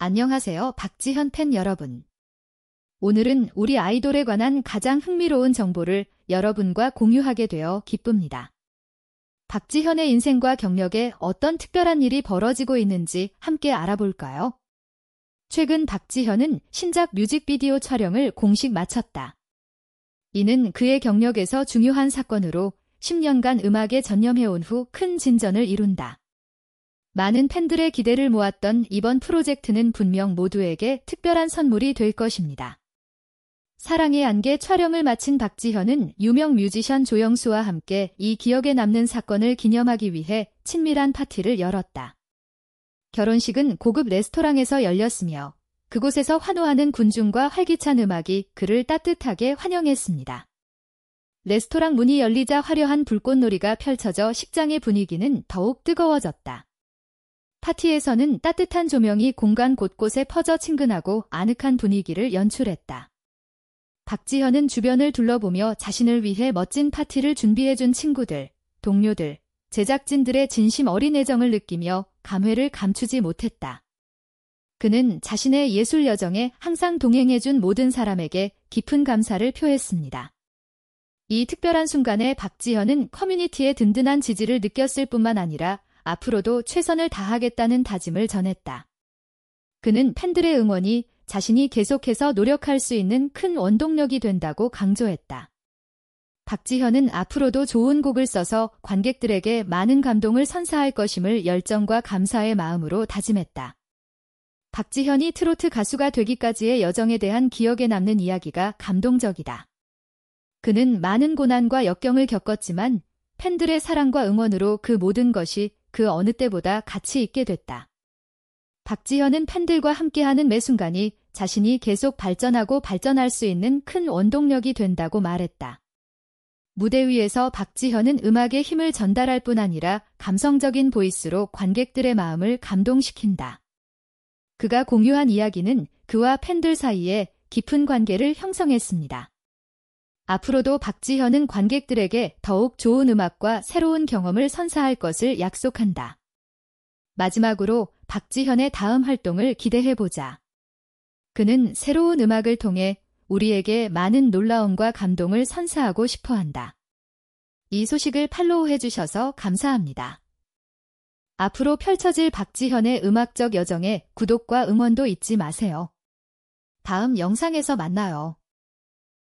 안녕하세요 박지현 팬 여러분. 오늘은 우리 아이돌에 관한 가장 흥미로운 정보를 여러분과 공유하게 되어 기쁩니다. 박지현의 인생과 경력에 어떤 특별한 일이 벌어지고 있는지 함께 알아볼까요? 최근 박지현은 신작 뮤직비디오 촬영을 공식 마쳤다. 이는 그의 경력에서 중요한 사건으로 10년간 음악에 전념해온 후 큰 진전을 이룬다. 많은 팬들의 기대를 모았던 이번 프로젝트는 분명 모두에게 특별한 선물이 될 것입니다. 사랑의 안개 촬영을 마친 박지현은 유명 뮤지션 조영수와 함께 이 기억에 남는 사건을 기념하기 위해 친밀한 파티를 열었다. 결혼식은 고급 레스토랑에서 열렸으며 그곳에서 환호하는 군중과 활기찬 음악이 그를 따뜻하게 환영했습니다. 레스토랑 문이 열리자 화려한 불꽃놀이가 펼쳐져 식장의 분위기는 더욱 뜨거워졌다. 파티에서는 따뜻한 조명이 공간 곳곳에 퍼져 친근하고 아늑한 분위기를 연출했다. 박지현은 주변을 둘러보며 자신을 위해 멋진 파티를 준비해준 친구들, 동료들, 제작진들의 진심 어린 애정을 느끼며 감회를 감추지 못했다. 그는 자신의 예술 여정에 항상 동행해준 모든 사람에게 깊은 감사를 표했습니다. 이 특별한 순간에 박지현은 커뮤니티의 든든한 지지를 느꼈을 뿐만 아니라 앞으로도 최선을 다하겠다는 다짐을 전했다. 그는 팬들의 응원이 자신이 계속해서 노력할 수 있는 큰 원동력이 된다고 강조했다. 박지현은 앞으로도 좋은 곡을 써서 관객들에게 많은 감동을 선사할 것임을 열정과 감사의 마음으로 다짐했다. 박지현이 트로트 가수가 되기까지의 여정에 대한 기억에 남는 이야기가 감동적이다. 그는 많은 고난과 역경을 겪었지만 팬들의 사랑과 응원으로 그 모든 것이 그 어느 때보다 가치 있게 됐다. 박지현은 팬들과 함께하는 매 순간이 자신이 계속 발전하고 발전할 수 있는 큰 원동력이 된다고 말했다. 무대 위에서 박지현은 음악에 힘을 전달할 뿐 아니라 감성적인 보이스로 관객들의 마음을 감동시킨다. 그가 공유한 이야기는 그와 팬들 사이에 깊은 관계를 형성했습니다. 앞으로도 박지현은 관객들에게 더욱 좋은 음악과 새로운 경험을 선사할 것을 약속한다. 마지막으로 박지현의 다음 활동을 기대해보자. 그는 새로운 음악을 통해 우리에게 많은 놀라움과 감동을 선사하고 싶어 한다. 이 소식을 팔로우해주셔서 감사합니다. 앞으로 펼쳐질 박지현의 음악적 여정에 구독과 응원도 잊지 마세요. 다음 영상에서 만나요.